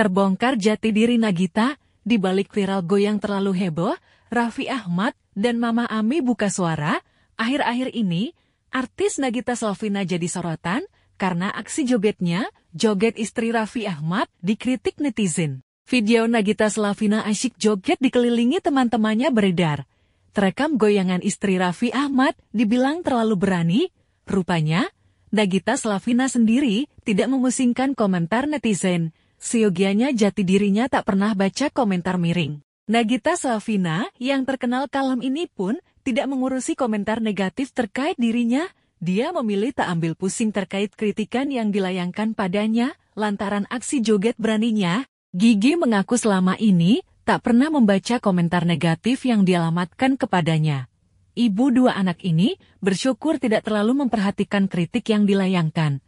Terbongkar jati diri Nagita, di balik viral goyang terlalu heboh, Raffi Ahmad dan Mama Ami buka suara, akhir-akhir ini, artis Nagita Slavina jadi sorotan karena aksi jogetnya, joget istri Raffi Ahmad dikritik netizen. Video Nagita Slavina asyik joget dikelilingi teman-temannya beredar. Terekam goyangan istri Raffi Ahmad dibilang terlalu berani, rupanya Nagita Slavina sendiri tidak memusingkan komentar netizen seyogianya jati dirinya tak pernah baca komentar miring. Nagita Slavina, yang terkenal kalem ini pun, tidak mengurusi komentar negatif terkait dirinya, dia memilih tak ambil pusing terkait kritikan yang dilayangkan padanya, lantaran aksi joget beraninya. Gigi mengaku selama ini, tak pernah membaca komentar negatif yang dialamatkan kepadanya. Ibu dua anak ini bersyukur tidak terlalu memperhatikan kritik yang dilayangkan.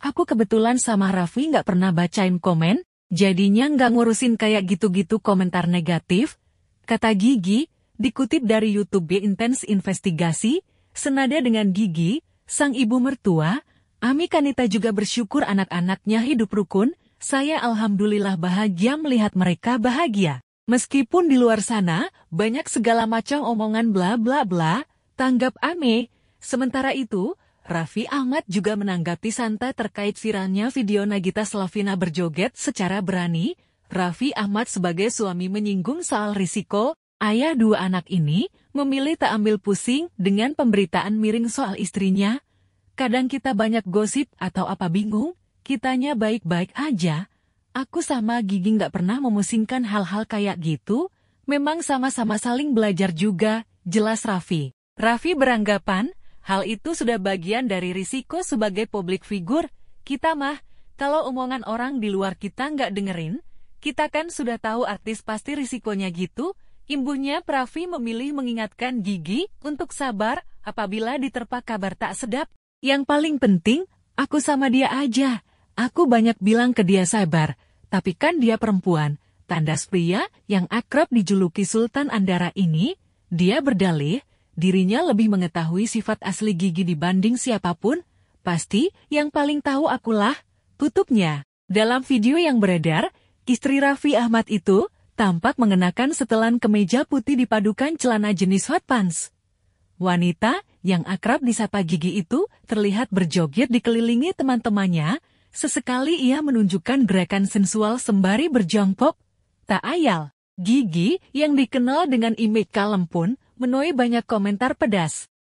Aku kebetulan sama Raffi nggak pernah bacain komen, jadinya nggak ngurusin kayak gitu-gitu komentar negatif. Kata Gigi, dikutip dari YouTube B Intense Investigasi, senada dengan Gigi, sang ibu mertua, Ami Kanita juga bersyukur anak-anaknya hidup rukun, saya alhamdulillah bahagia melihat mereka bahagia. Meskipun di luar sana, banyak segala macam omongan bla bla bla, tanggap Ami. Sementara itu, Raffi Ahmad juga menanggapi santai terkait viralnya video Nagita Slavina berjoget secara berani. Raffi Ahmad sebagai suami menyinggung soal risiko, ayah dua anak ini memilih tak ambil pusing dengan pemberitaan miring soal istrinya. Kadang kita banyak gosip atau apa bingung, kitanya baik-baik aja. Aku sama Gigi nggak pernah memusingkan hal-hal kayak gitu, memang sama-sama saling belajar juga, jelas Raffi. Raffi beranggapan, Hal itu sudah bagian dari risiko sebagai publik figur, kita mah, kalau omongan orang di luar kita nggak dengerin, kita kan sudah tahu artis pasti risikonya gitu, imbuhnya Pravi memilih mengingatkan Gigi untuk sabar apabila diterpa kabar tak sedap. Yang paling penting, aku sama dia aja. Aku banyak bilang ke dia sabar, tapi kan dia perempuan. Tandas pria yang akrab dijuluki Sultan Andara ini, dia berdalih, dirinya lebih mengetahui sifat asli gigi dibanding siapapun, pasti yang paling tahu akulah, tutupnya. Dalam video yang beredar, istri Raffi Ahmad itu tampak mengenakan setelan kemeja putih dipadukan celana jenis hot pants. Wanita yang akrab disapa gigi itu terlihat berjoget dikelilingi teman-temannya, sesekali ia menunjukkan gerakan sensual sembari berjongkok. Tak ayal, Gigi yang dikenal dengan image kalem pun menuai banyak komentar pedas.